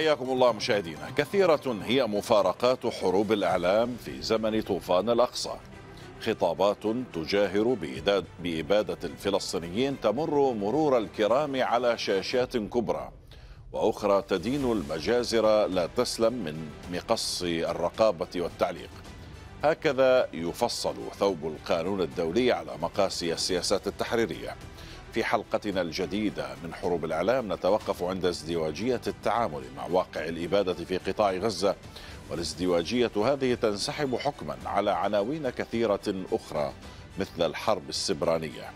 حياكم الله مشاهدينا كثيرة هي مفارقات حروب الإعلام في زمن طوفان الأقصى خطابات تجاهر بإبادة الفلسطينيين تمر مرور الكرام على شاشات كبرى وأخرى تدين المجازر لا تسلم من مقص الرقابة والتعليق هكذا يفصل ثوب القانون الدولي على مقاس السياسات التحريرية في حلقتنا الجديدة من حروب الإعلام نتوقف عند ازدواجية التعامل مع واقع الإبادة في قطاع غزة والازدواجية هذه تنسحب حكما على عناوين كثيرة أخرى مثل الحرب السبرانية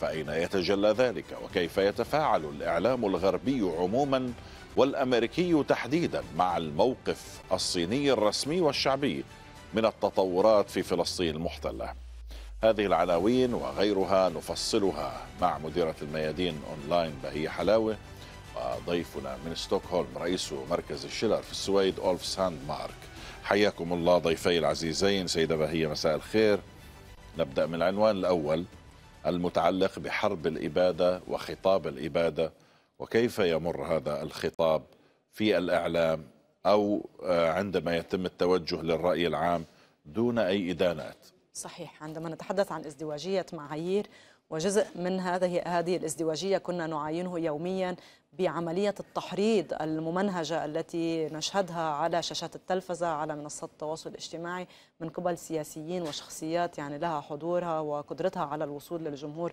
فأين يتجلى ذلك وكيف يتفاعل الإعلام الغربي عموما والأمريكي تحديدا مع الموقف الصيني الرسمي والشعبي من التطورات في فلسطين المحتله هذه العناوين وغيرها نفصلها مع مديرة الميادين أونلاين بهية حلاوة وضيفنا من ستوكهولم رئيس مركز الشيلر في السويد أولف ساند مارك حياكم الله ضيفي العزيزين سيدة بهية مساء الخير نبدأ من العنوان الأول المتعلق بحرب الإبادة وخطاب الإبادة وكيف يمر هذا الخطاب في الإعلام أو آه، عندما يتم التوجه للرأي العام دون أي إدانات صحيح عندما نتحدث عن ازدواجية معايير وجزء من هذه هذه الازدواجية كنا نعاينه يوميا بعملية التحريض الممنهجة التي نشهدها على شاشات التلفزة على منصات التواصل الاجتماعي من قبل سياسيين وشخصيات يعني لها حضورها وقدرتها على الوصول للجمهور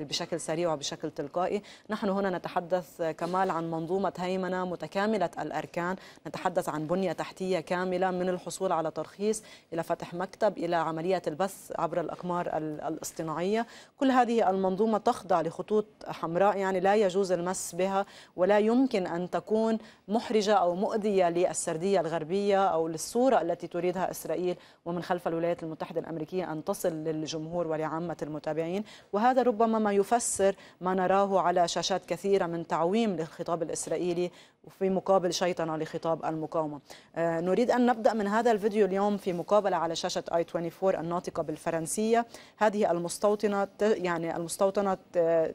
بشكل سريع وبشكل تلقائي نحن هنا نتحدث كمال عن منظومة هيمنة متكاملة الأركان نتحدث عن بنية تحتية كاملة من الحصول على ترخيص إلى فتح مكتب إلى عملية البث عبر الأقمار الاصطناعية كل هذه المنظومة تخضع لخطوط حمراء يعني لا يجوز المس بها عليها ولا يمكن أن تكون محرجة أو مؤذية للسردية الغربية أو للصورة التي تريدها إسرائيل ومن خلف الولايات المتحدة الأمريكية أن تصل للجمهور ولعامة المتابعين وهذا ربما ما يفسر ما نراه على شاشات كثيرة من تعويم للخطاب الإسرائيلي وفي مقابل شيطنة لخطاب المقاومة آه نريد أن نبدأ من هذا الفيديو اليوم في مقابلة على شاشة آي 24 الناطقة بالفرنسية هذه المستوطنة يعني المستوطنة آه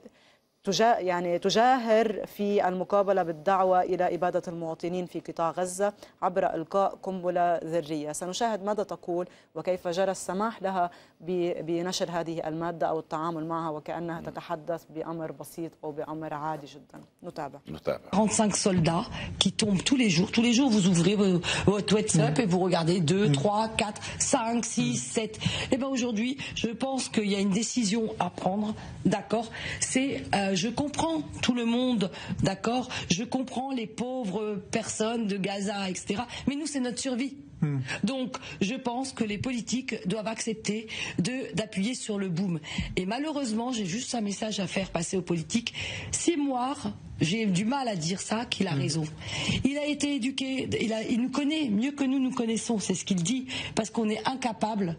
تجا يعني تجاهر في المقابله بالدعوه الى اباده المواطنين في قطاع غزه عبر القاء قنبله ذريه، سنشاهد ماذا تقول وكيف جرى السماح لها بنشر هذه الماده او التعامل معها وكانها تتحدث بامر بسيط او بامر عادي جدا، نتابع. نتابع. 45 soldats qui tombent tous les jours. Tous les jours, vous ouvrez votre WhatsApp mm. et vous regardez 2, 3, 4, 5, 6, 7. Et bien aujourd'hui, je pense qu'il y a une décision à prendre, d'accord C'est euh, je comprends tout le monde, d'accord Je comprends les pauvres personnes de Gaza, etc. Mais nous, c'est notre survie. Hmm. Donc, je pense que les politiques doivent accepter d'appuyer sur le boom. Et malheureusement, j'ai juste un message à faire passer aux politiques. moi, j'ai du mal à dire ça, qu'il a hmm. raison. Il a été éduqué, il, nous connaît mieux que nous nous connaissons, c'est ce qu'il dit, parce qu'on est incapable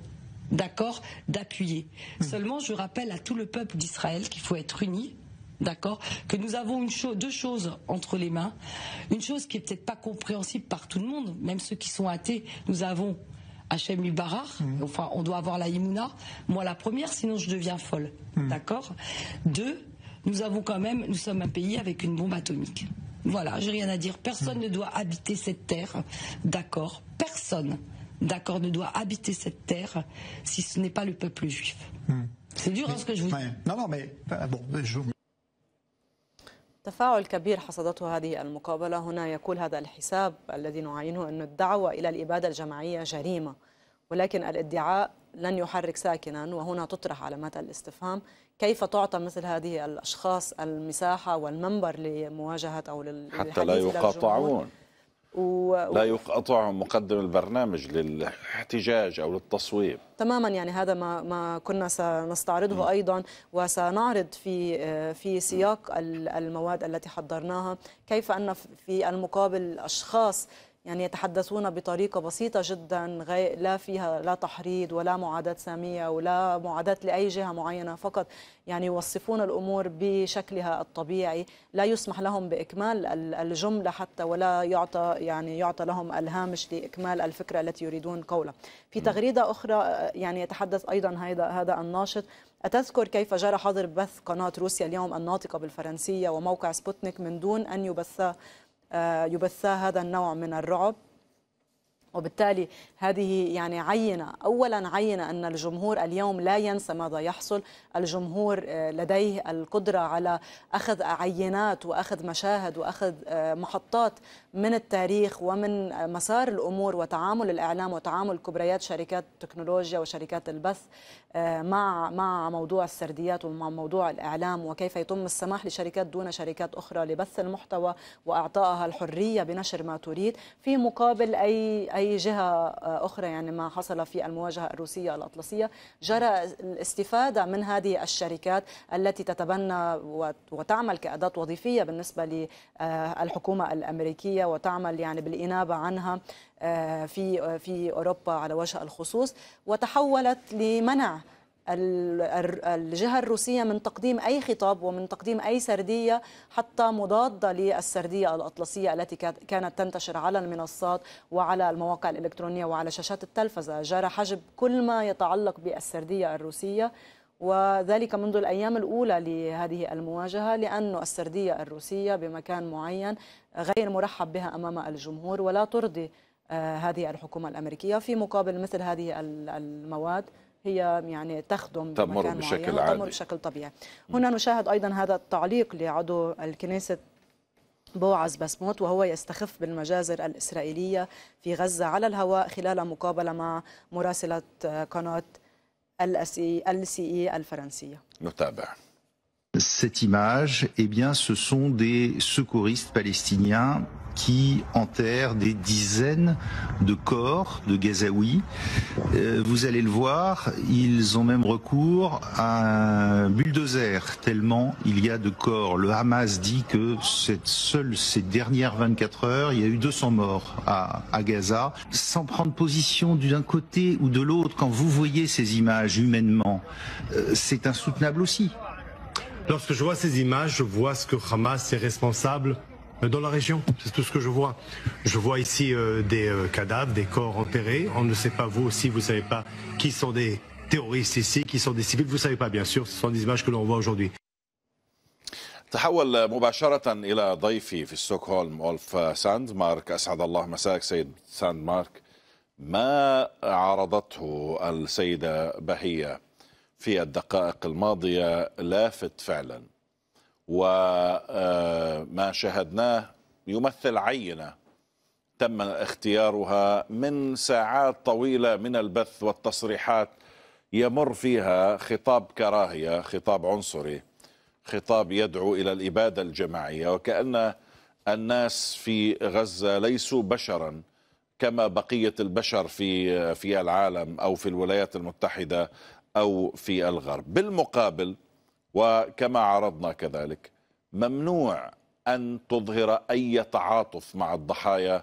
d'accord, d'appuyer. Hmm. Seulement, je rappelle à tout le peuple d'Israël qu'il faut être uni, d'accord Que nous avons une deux choses entre les mains. Une chose qui est peut-être pas compréhensible par tout le monde, même ceux qui sont athées. Nous avons Hachem Barar, mm. enfin on doit avoir la Imouna, moi la première, sinon je deviens folle, mm. d'accord Deux, nous avons quand même, nous sommes un pays avec une bombe atomique. Voilà, j'ai rien à dire. Personne mm. ne doit habiter cette terre, d'accord Personne, d'accord, ne doit habiter cette terre si ce n'est pas le peuple juif. C'est dur hein, ce que je vous dis. Non, non, mais bon, je, تفاعل كبير حصدته هذه المقابلة هنا يقول هذا الحساب الذي نعينه أن الدعوة إلى الإبادة الجماعية جريمة ولكن الادعاء لن يحرك ساكنا وهنا تطرح علامات الاستفهام كيف تعطى مثل هذه الأشخاص المساحة والمنبر لمواجهة أو للحديث حتى لا يقاطعون و... لا يقطع مقدم البرنامج للاحتجاج او للتصويب تماما يعني هذا ما ما كنا سنستعرضه م. ايضا وسنعرض في في سياق المواد التي حضرناها كيف ان في المقابل اشخاص يعني يتحدثون بطريقة بسيطة جدا لا فيها لا تحريض ولا معاداة سامية ولا معاداة لأي جهة معينة فقط يعني يوصفون الأمور بشكلها الطبيعي لا يسمح لهم بإكمال الجملة حتى ولا يعطى يعني يعطى لهم الهامش لإكمال الفكرة التي يريدون قولها في نعم. تغريدة أخرى آه، يعني يتحدث أيضا هذا هذا الناشط أتذكر كيف جرى حظر بث قناة روسيا اليوم الناطقة بالفرنسية وموقع سبوتنيك من دون أن يبثا آه، يبثا هذا النوع من الرعب وبالتالي هذه يعني عينة أولا عينة أن الجمهور اليوم لا ينسى ماذا يحصل الجمهور آه، لديه القدرة على أخذ عينات وأخذ مشاهد وأخذ آه، محطات من التاريخ ومن مسار الأمور وتعامل الإعلام وتعامل كبريات شركات التكنولوجيا وشركات البث مع مع موضوع السرديات ومع موضوع الاعلام وكيف يتم السماح لشركات دون شركات اخرى لبث المحتوى واعطائها الحريه بنشر ما تريد في مقابل اي اي جهه اخرى يعني ما حصل في المواجهه الروسيه الاطلسيه جرى الاستفاده من هذه الشركات التي تتبنى وتعمل كاداه وظيفيه بالنسبه للحكومه الامريكيه وتعمل يعني بالانابه عنها آه، في في اوروبا على وجه الخصوص وتحولت لمنع الجهة الروسية من تقديم أي خطاب ومن تقديم أي سردية حتى مضادة للسردية الأطلسية التي كانت تنتشر على المنصات وعلى المواقع الإلكترونية وعلى شاشات التلفزة جرى حجب كل ما يتعلق بالسردية الروسية وذلك منذ الأيام الأولى لهذه المواجهة لأن السردية الروسية بمكان معين غير مرحب بها أمام الجمهور ولا ترضي آه، هذه الحكومة الأمريكية في مقابل مثل هذه المواد هي يعني تخدم تمر بشكل عادي تمر بشكل طبيعي هنا نشاهد أيضا هذا التعليق لعضو الكنيسة بوعز بسموت وهو يستخف بالمجازر الإسرائيلية في غزة على الهواء خلال مقابلة مع مراسلة آه، قناة ال e، اي e الفرنسية نتابع Cette image, eh bien, ce sont des secouristes palestiniens qui enterre des dizaines de corps de Gazaouis. Euh, vous allez le voir, ils ont même recours à un bulldozer, tellement il y a de corps. Le Hamas dit que cette, ces dernières 24 heures, il y a eu 200 morts à, Gaza. Sans prendre position d'un côté ou de l'autre, quand vous voyez ces images humainement, euh, c'est insoutenable aussi. Lorsque je vois ces images, je vois ce que Hamas est responsable dans la région. C'est tout ce que je vois. Je vois ici euh, des euh, cadavres, des corps enterrés. On ne sait pas, vous aussi, vous ne savez pas qui sont des terroristes ici, qui sont des civils. Vous ne savez pas, bien sûr. Ce sont des images que l'on voit aujourd'hui. تحول ضيفي في ساند مارك الله مساك سيد ساند مارك ما عرضته في الدقائق لافت وما آه، شاهدناه يمثل عينه تم اختيارها من ساعات طويله من البث والتصريحات يمر فيها خطاب كراهيه، خطاب عنصري، خطاب يدعو الى الاباده الجماعيه وكان الناس في غزه ليسوا بشرا كما بقيه البشر في في العالم او في الولايات المتحده او في الغرب. بالمقابل وكما عرضنا كذلك ممنوع أن تظهر أي تعاطف مع الضحايا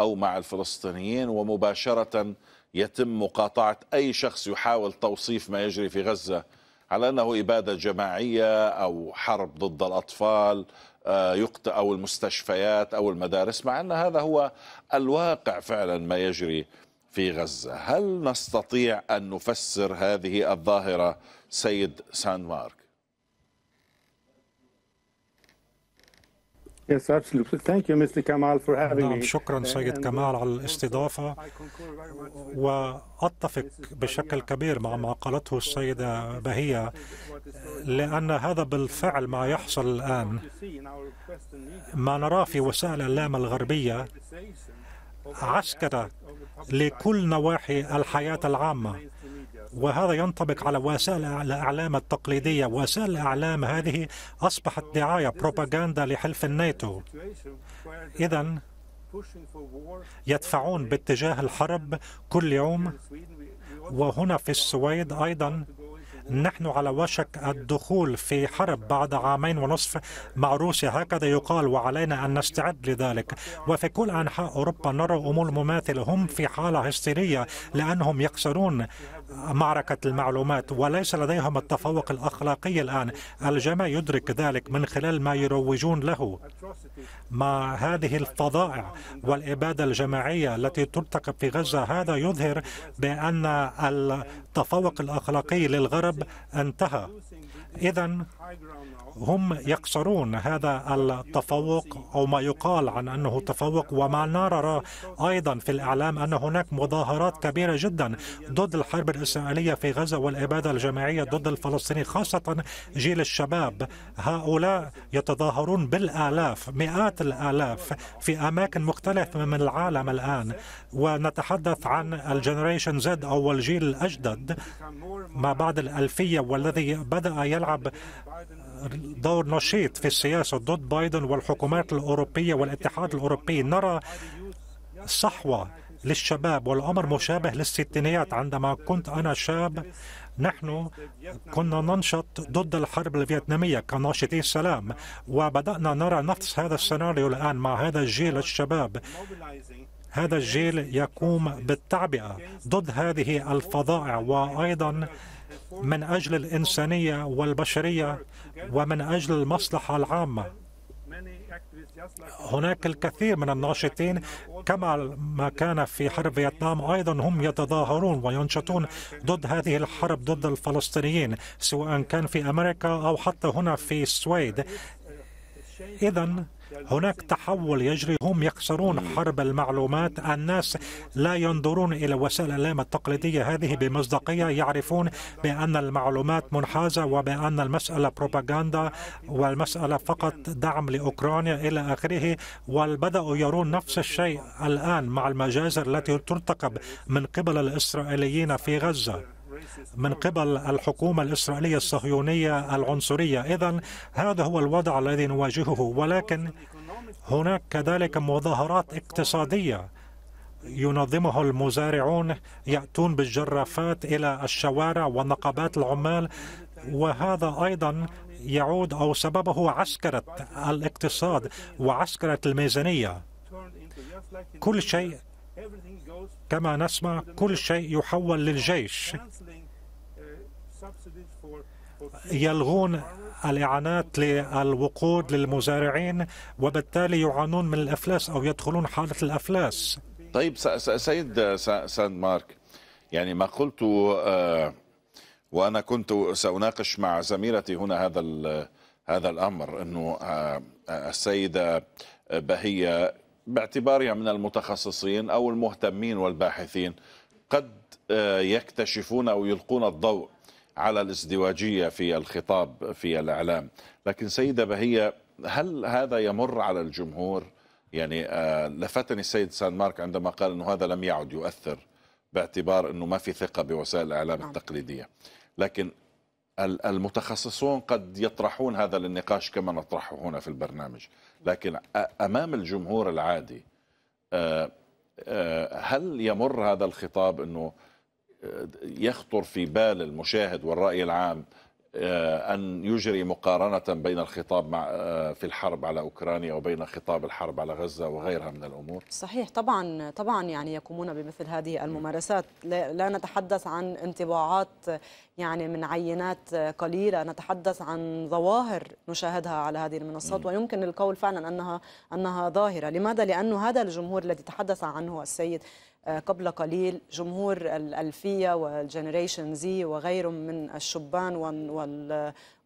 أو مع الفلسطينيين ومباشرة يتم مقاطعة أي شخص يحاول توصيف ما يجري في غزة على أنه إبادة جماعية أو حرب ضد الأطفال آه، أو المستشفيات أو المدارس مع أن هذا هو الواقع فعلا ما يجري في غزة هل نستطيع أن نفسر هذه الظاهرة سيد سان مارك نعم شكرا سيد كمال على الاستضافة وأتفق بشكل كبير مع ما قالته السيدة بهية لأن هذا بالفعل ما يحصل الآن ما نراه في وسائل الإعلام الغربية عسكرة لكل نواحي الحياة العامة وهذا ينطبق على وسائل الأعلام التقليدية وسائل الأعلام هذه أصبحت دعاية بروباغندا لحلف الناتو إذا يدفعون باتجاه الحرب كل يوم وهنا في السويد أيضا نحن على وشك الدخول في حرب بعد عامين ونصف مع روسيا هكذا يقال وعلينا أن نستعد لذلك وفي كل أنحاء أوروبا نرى أمور مماثلة هم في حالة هستيرية لأنهم يخسرون معركة المعلومات وليس لديهم التفوق الأخلاقي الآن الجميع يدرك ذلك من خلال ما يروجون له مع هذه الفظائع والإبادة الجماعية التي ترتكب في غزة هذا يظهر بأن التفوق الأخلاقي للغرب انتهى إذا هم يكسرون هذا التفوق أو ما يقال عن أنه تفوق وما نرى أيضا في الإعلام أن هناك مظاهرات كبيرة جدا ضد الحرب الإسرائيلية في غزة والإبادة الجماعية ضد الفلسطيني خاصة جيل الشباب هؤلاء يتظاهرون بالآلاف مئات الآلاف في أماكن مختلفة من العالم الآن ونتحدث عن الجنريشن زد أو الجيل الأجدد ما بعد الألفية والذي بدأ يلعب دور نشيط في السياسة ضد بايدن والحكومات الأوروبية والاتحاد الأوروبي نرى صحوة للشباب والأمر مشابه للستينيات عندما كنت أنا شاب نحن كنا ننشط ضد الحرب الفيتنامية كناشطي السلام وبدأنا نرى نفس هذا السيناريو الآن مع هذا الجيل الشباب هذا الجيل يقوم بالتعبئة ضد هذه الفظائع وأيضا من أجل الإنسانية والبشرية ومن أجل المصلحة العامة هناك الكثير من الناشطين كما ما كان في حرب فيتنام ايضا هم يتظاهرون وينشطون ضد هذه الحرب ضد الفلسطينيين سواء كان في امريكا او حتى هنا في السويد اذا هناك تحول يجري هم يخسرون حرب المعلومات الناس لا ينظرون إلى وسائل الإعلام التقليدية هذه بمصداقية يعرفون بأن المعلومات منحازة وبأن المسألة بروباغندا والمسألة فقط دعم لأوكرانيا إلى آخره وبدأوا يرون نفس الشيء الآن مع المجازر التي ترتكب من قبل الإسرائيليين في غزة من قبل الحكومة الإسرائيلية الصهيونية العنصرية إذا هذا هو الوضع الذي نواجهه ولكن هناك كذلك مظاهرات اقتصادية ينظمه المزارعون يأتون بالجرافات إلى الشوارع ونقابات العمال وهذا أيضا يعود أو سببه عسكرة الاقتصاد وعسكرة الميزانية كل شيء كما نسمع كل شيء يحول للجيش يلغون الإعانات للوقود للمزارعين وبالتالي يعانون من الإفلاس أو يدخلون حالة الإفلاس طيب سيد ساند مارك يعني ما قلت آه، وأنا كنت سأناقش مع زميلتي هنا هذا هذا الأمر أنه آه، آه، السيدة بهية باعتبارها من المتخصصين أو المهتمين والباحثين قد يكتشفون أو يلقون الضوء على الازدواجية في الخطاب في الإعلام لكن سيدة بهية هل هذا يمر على الجمهور يعني آه، لفتني السيد سان مارك عندما قال أنه هذا لم يعد يؤثر باعتبار أنه ما في ثقة بوسائل الإعلام نعم. التقليدية لكن المتخصصون قد يطرحون هذا النقاش كما نطرحه هنا في البرنامج لكن أمام الجمهور العادي آه، آه، هل يمر هذا الخطاب أنه يخطر في بال المشاهد والرأي العام آه، أن يجري مقارنة بين الخطاب مع آه، في الحرب على أوكرانيا وبين خطاب الحرب على غزة وغيرها من الأمور صحيح طبعا طبعا يعني يقومون بمثل هذه الممارسات لا نتحدث عن انطباعات يعني من عينات قليلة نتحدث عن ظواهر نشاهدها على هذه المنصات ويمكن القول فعلا أنها أنها ظاهرة لماذا؟ لأنه هذا الجمهور الذي تحدث عنه السيد آه، قبل قليل جمهور الألفية والجنريشن زي وغيرهم من الشبان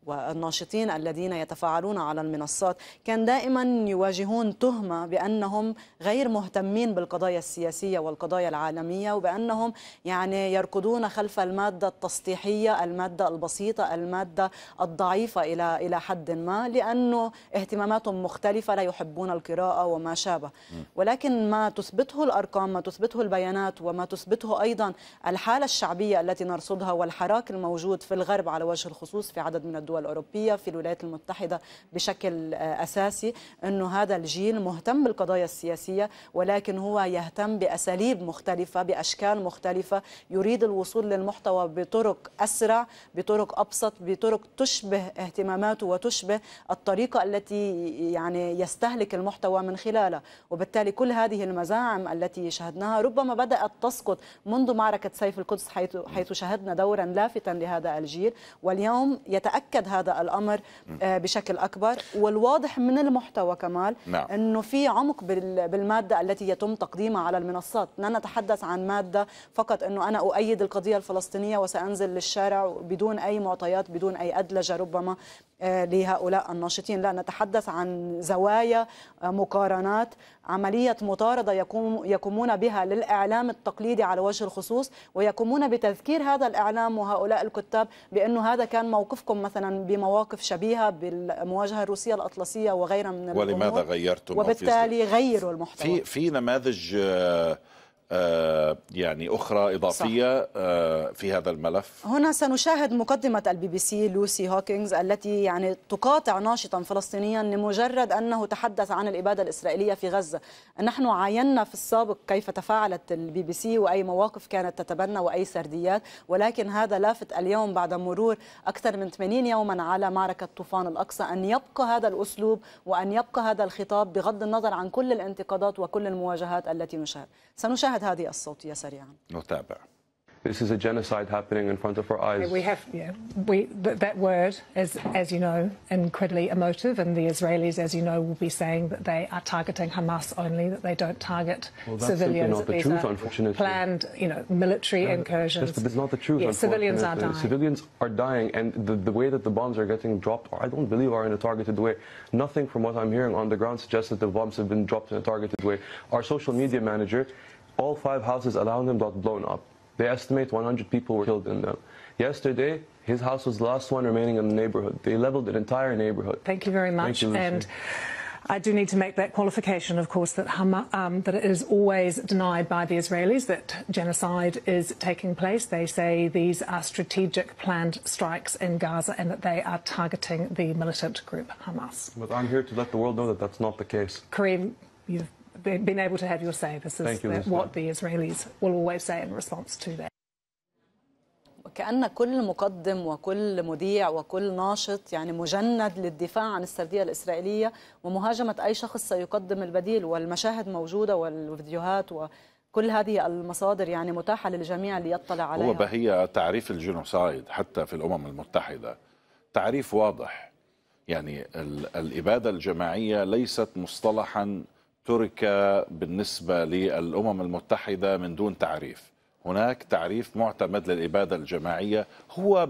والناشطين الذين يتفاعلون على المنصات كان دائما يواجهون تهمة بأنهم غير مهتمين بالقضايا السياسية والقضايا العالمية وبأنهم يعني يركضون خلف المادة التسطيحية المادة البسيطة المادة الضعيفة إلى إلى حد ما لأنه اهتماماتهم مختلفة لا يحبون القراءة وما شابه ولكن ما تثبته الأرقام ما تثبته البيانات وما تثبته أيضا الحالة الشعبية التي نرصدها والحراك الموجود في الغرب على وجه الخصوص في عدد من الدول والدول الأوروبية في الولايات المتحدة بشكل آه، أساسي أنه هذا الجيل مهتم بالقضايا السياسية ولكن هو يهتم بأساليب مختلفة بأشكال مختلفة يريد الوصول للمحتوى بطرق أسرع بطرق أبسط بطرق تشبه اهتماماته وتشبه الطريقة التي يعني يستهلك المحتوى من خلالها وبالتالي كل هذه المزاعم التي شهدناها ربما بدأت تسقط منذ معركة سيف القدس حيث, حيث شهدنا دورا لافتا لهذا الجيل واليوم يتأكد يتبعد هذا الامر آه، بشكل اكبر والواضح من المحتوى كمال نعم. انه في عمق بالماده التي يتم تقديمها على المنصات لا نتحدث عن ماده فقط انه انا اؤيد القضيه الفلسطينيه وسانزل للشارع بدون اي معطيات بدون اي ادلجه ربما آه، لهؤلاء الناشطين لا نتحدث عن زوايا آه، مقارنات عملية مطاردة يقوم يقومون بها للإعلام التقليدي على وجه الخصوص ويقومون بتذكير هذا الإعلام وهؤلاء الكتاب بأنه هذا كان موقفكم مثلا بمواقف شبيهة بالمواجهة الروسية الأطلسية وغيرها من الأمور ولماذا غيرتم وبالتالي غيروا المحتوى في, في نماذج آه، آه، يعني أخرى إضافية صح. آه، في هذا الملف هنا سنشاهد مقدمة البي بي سي لوسي هوكينز التي يعني تقاطع ناشطا فلسطينيا لمجرد أنه تحدث عن الإبادة الإسرائيلية في غزة نحن عاينا في السابق كيف تفاعلت البي بي سي وأي مواقف كانت تتبنى وأي سرديات ولكن هذا لافت اليوم بعد مرور أكثر من 80 يوما على معركة طوفان الأقصى أن يبقى هذا الأسلوب وأن يبقى هذا الخطاب بغض النظر عن كل الانتقادات وكل المواجهات التي نشاهد سنشاهد نشاهد هذه الصوتية سريعا نتابع This is a genocide happening in front of our eyes. We have, yeah, we, that word is, as you know, incredibly emotive, and the Israelis, as you know, will be saying that they are targeting Hamas only, that they don't target well, that's civilians. not the truth, unfortunately. Planned, you know, military yeah, incursions. That's, that's not the truth. Yeah, civilians are dying. Civilians are dying, and the, the way that the bombs are getting dropped, I don't believe, are in a targeted way. Nothing from what I'm hearing on the ground suggests that the bombs have been dropped in a targeted way. Our social media manager all five houses around him got blown up. They estimate 100 people were killed in them. Yesterday, his house was the last one remaining in the neighborhood. They leveled an entire neighborhood. Thank you very much. You, and I do need to make that qualification, of course, that, Hama, um, that it is always denied by the Israelis that genocide is taking place. They say these are strategic planned strikes in Gaza and that they are targeting the militant group Hamas. But I'm here to let the world know that that's not the case. Kareem, you've been able to have your say. This is you, what the Israelis will always say in response to that. كأن كل مقدم وكل مذيع وكل ناشط يعني مجند للدفاع عن السردية الإسرائيلية ومهاجمة أي شخص سيقدم البديل والمشاهد موجودة والفيديوهات وكل هذه المصادر يعني متاحة للجميع ليطلع عليها هو بهي تعريف الجينوسايد حتى في الأمم المتحدة تعريف واضح يعني الإبادة الجماعية ليست مصطلحا ترك بالنسبة للأمم المتحدة من دون تعريف هناك تعريف معتمد للإبادة الجماعية هو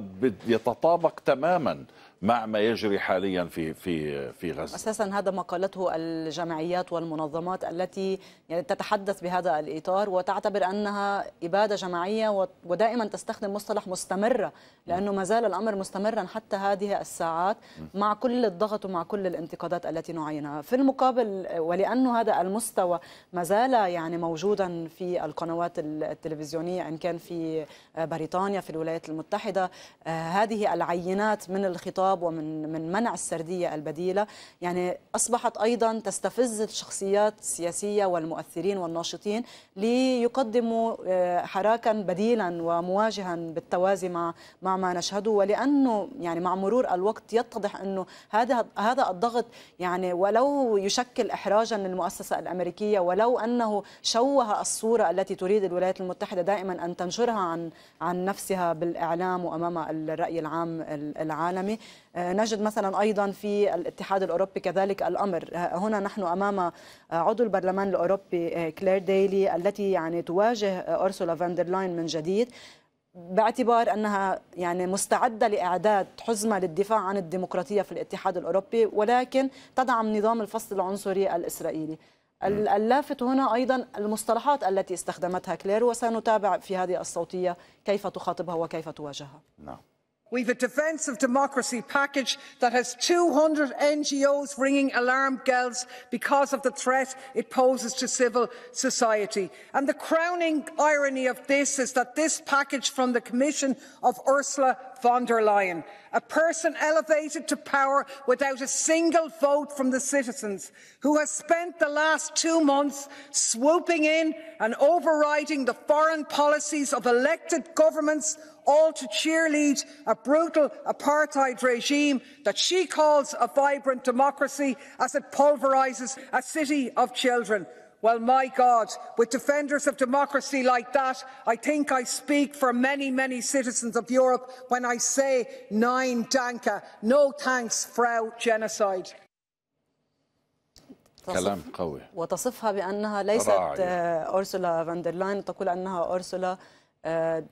يتطابق تماما مع ما يجري حاليا في في في غزه اساسا هذا ما قالته الجمعيات والمنظمات التي يعني تتحدث بهذا الاطار وتعتبر انها اباده جماعيه ودائما تستخدم مصطلح مستمره لانه ما زال الامر مستمرا حتى هذه الساعات مع كل الضغط ومع كل الانتقادات التي نعينها في المقابل ولانه هذا المستوى ما زال يعني موجودا في القنوات التلفزيونيه ان كان في بريطانيا في الولايات المتحده آه، هذه العينات من الخطاب الاضطراب ومن من منع السردية البديلة يعني أصبحت أيضا تستفز الشخصيات السياسية والمؤثرين والناشطين ليقدموا آه، حراكا بديلا ومواجها بالتوازي مع مع ما نشهده ولأنه يعني مع مرور الوقت يتضح أنه هذا هذا الضغط يعني ولو يشكل إحراجا للمؤسسة الأمريكية ولو أنه شوه الصورة التي تريد الولايات المتحدة دائما أن تنشرها عن عن نفسها بالإعلام وأمام الرأي العام العالمي آه، نجد مثلا أيضا في الاتحاد الأوروبي كذلك الأمر آه، هنا نحن أمام عضو البرلمان الأوروبي كلير آه، ديلي التي يعني تواجه أرسولا فاندرلاين من جديد باعتبار انها يعني مستعده لاعداد حزمه للدفاع عن الديمقراطيه في الاتحاد الاوروبي ولكن تدعم نظام الفصل العنصري الاسرائيلي. اللافت هنا ايضا المصطلحات التي استخدمتها كلير وسنتابع في هذه الصوتيه كيف تخاطبها وكيف تواجهها. نعم. We've a Defence of Democracy package that has 200 NGOs ringing alarm bells because of the threat it poses to civil society. And the crowning irony of this is that this package from the Commission of Ursula von der Leyen, a person elevated to power without a single vote from the citizens, who has spent the last two months swooping in and overriding the foreign policies of elected governments all to cheerlead a brutal apartheid regime that she calls a vibrant democracy as it pulverises a city of children. Well, my God, with defenders of democracy like that, I think I speak for many, many citizens of Europe when I say Nein danke, no thanks, Frau genocide. كلام قوي وتصفها بأنها ليست أرسولا فاندرلاين تقول أنها أرسولا آه،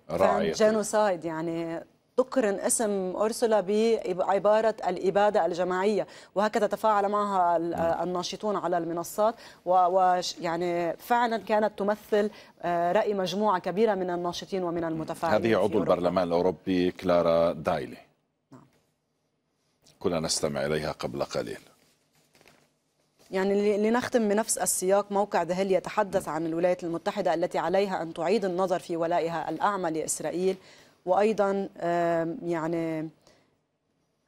جينوسايد يعني تقرن اسم أرسلة بعبارة الإبادة الجماعية وهكذا تفاعل معها آه، الناشطون على المنصات ويعني فعلا كانت تمثل آه، رأي مجموعة كبيرة من الناشطين ومن المتفاعلين هذه عضو البرلمان الأوروبي كلارا دايلي نعم. كنا نستمع إليها قبل قليل يعني لنختم بنفس السياق موقع دهل يتحدث عن الولايات المتحدة التي عليها أن تعيد النظر في ولائها الأعمى لإسرائيل وأيضا يعني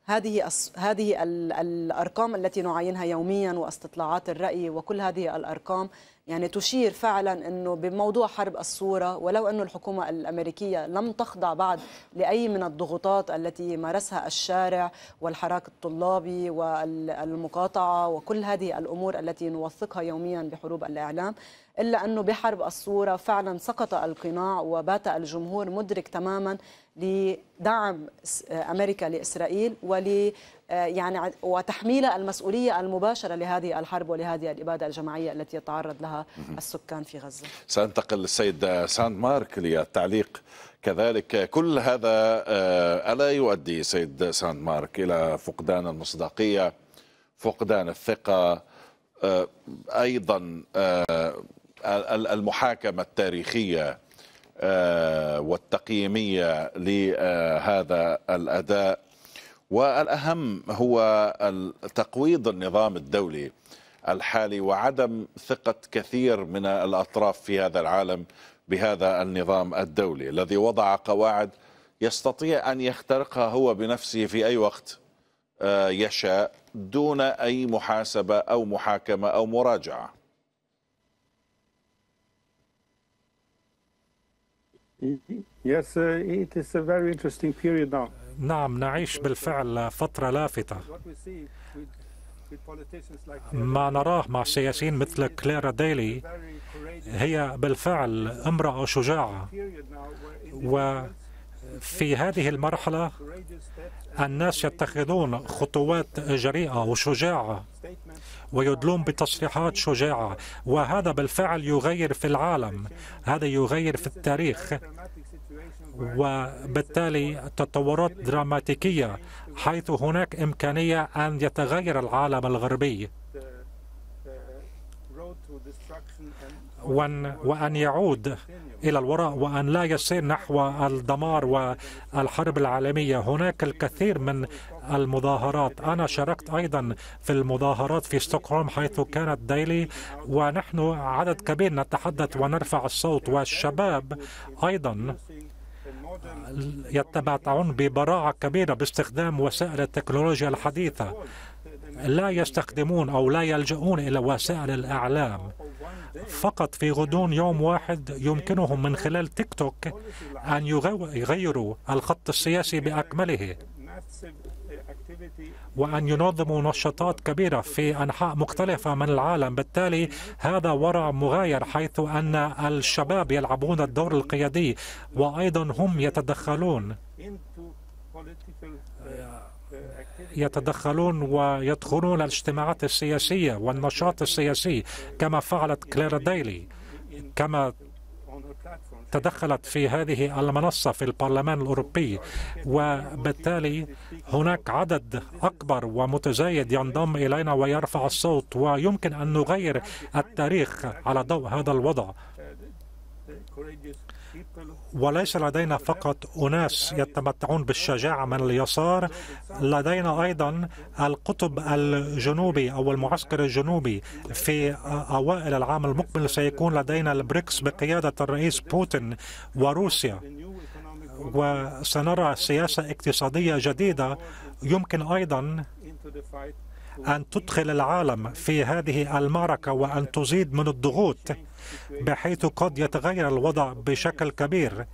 هذه هذه الارقام التي نعاينها يوميا واستطلاعات الراي وكل هذه الارقام يعني تشير فعلا انه بموضوع حرب الصوره ولو انه الحكومه الامريكيه لم تخضع بعد لاي من الضغوطات التي مارسها الشارع والحراك الطلابي والمقاطعه وكل هذه الامور التي نوثقها يوميا بحروب الاعلام الا انه بحرب الصوره فعلا سقط القناع وبات الجمهور مدرك تماما لدعم امريكا لاسرائيل ول آه، يعني وتحميلها المسؤوليه المباشره لهذه الحرب ولهذه الاباده الجماعيه التي يتعرض لها السكان في غزه. سانتقل للسيد ساند مارك للتعليق كذلك كل هذا آه، الا يؤدي سيد ساند مارك الى فقدان المصداقيه فقدان الثقه آه، ايضا المحاكمه التاريخيه آه، والتقييمية لهذا الأداء والأهم هو تقويض النظام الدولي الحالي وعدم ثقة كثير من الأطراف في هذا العالم بهذا النظام الدولي الذي وضع قواعد يستطيع أن يخترقها هو بنفسه في أي وقت آه، يشاء دون أي محاسبة أو محاكمة أو مراجعة Uh, نعم نعيش بالفعل فترة لافتة ما نراه مع سياسيين مثل كليرا ديلي هي بالفعل امرأة شجاعة وفي هذه المرحلة الناس يتخذون خطوات جريئة وشجاعة ويدلون بتصريحات شجاعة وهذا بالفعل يغير في العالم هذا يغير في التاريخ وبالتالي تطورات دراماتيكية حيث هناك إمكانية أن يتغير العالم الغربي وأن, يعود إلى الوراء وأن لا يسير نحو الدمار والحرب العالمية هناك الكثير من المظاهرات أنا شاركت أيضا في المظاهرات في ستوكهولم حيث كانت ديلي ونحن عدد كبير نتحدث ونرفع الصوت والشباب أيضا يتمتعون ببراعة كبيرة باستخدام وسائل التكنولوجيا الحديثة لا يستخدمون أو لا يلجؤون إلى وسائل الإعلام فقط في غضون يوم واحد يمكنهم من خلال تيك توك أن يغيروا الخط السياسي بأكمله وأن ينظموا نشاطات كبيرة في أنحاء مختلفة من العالم بالتالي هذا ورع مغاير حيث أن الشباب يلعبون الدور القيادي وأيضا هم يتدخلون يتدخلون ويدخلون الاجتماعات السياسية والنشاط السياسي كما فعلت كليرا دايلي كما تدخلت في هذه المنصة في البرلمان الأوروبي وبالتالي هناك عدد أكبر ومتزايد ينضم إلينا ويرفع الصوت ويمكن أن نغير التاريخ على ضوء هذا الوضع وليس لدينا فقط أناس يتمتعون بالشجاعة من اليسار لدينا أيضا القطب الجنوبي أو المعسكر الجنوبي في أوائل العام المقبل سيكون لدينا البريكس بقيادة الرئيس بوتين وروسيا وسنرى سياسة اقتصادية جديدة يمكن أيضا أن تدخل العالم في هذه المعركة وأن تزيد من الضغوط بحيث قد يتغير الوضع بشكل كبير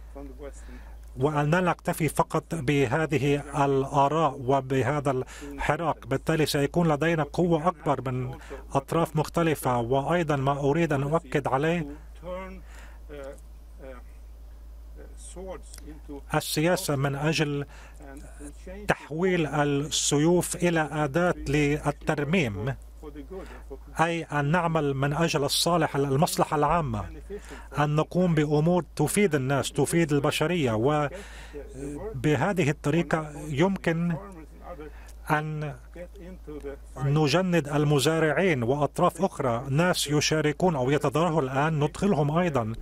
وأن لا نكتفي فقط بهذه الآراء وبهذا الحراك بالتالي سيكون لدينا قوة أكبر من أطراف مختلفة وأيضا ما أريد أن أؤكد عليه السياسة من أجل تحويل السيوف إلى أداة للترميم أي أن نعمل من أجل الصالح المصلحة العامة أن نقوم بأمور تفيد الناس تفيد البشرية وبهذه الطريقة يمكن أن نجند المزارعين وأطراف أخرى ناس يشاركون أو يتظاهروا الآن ندخلهم أيضا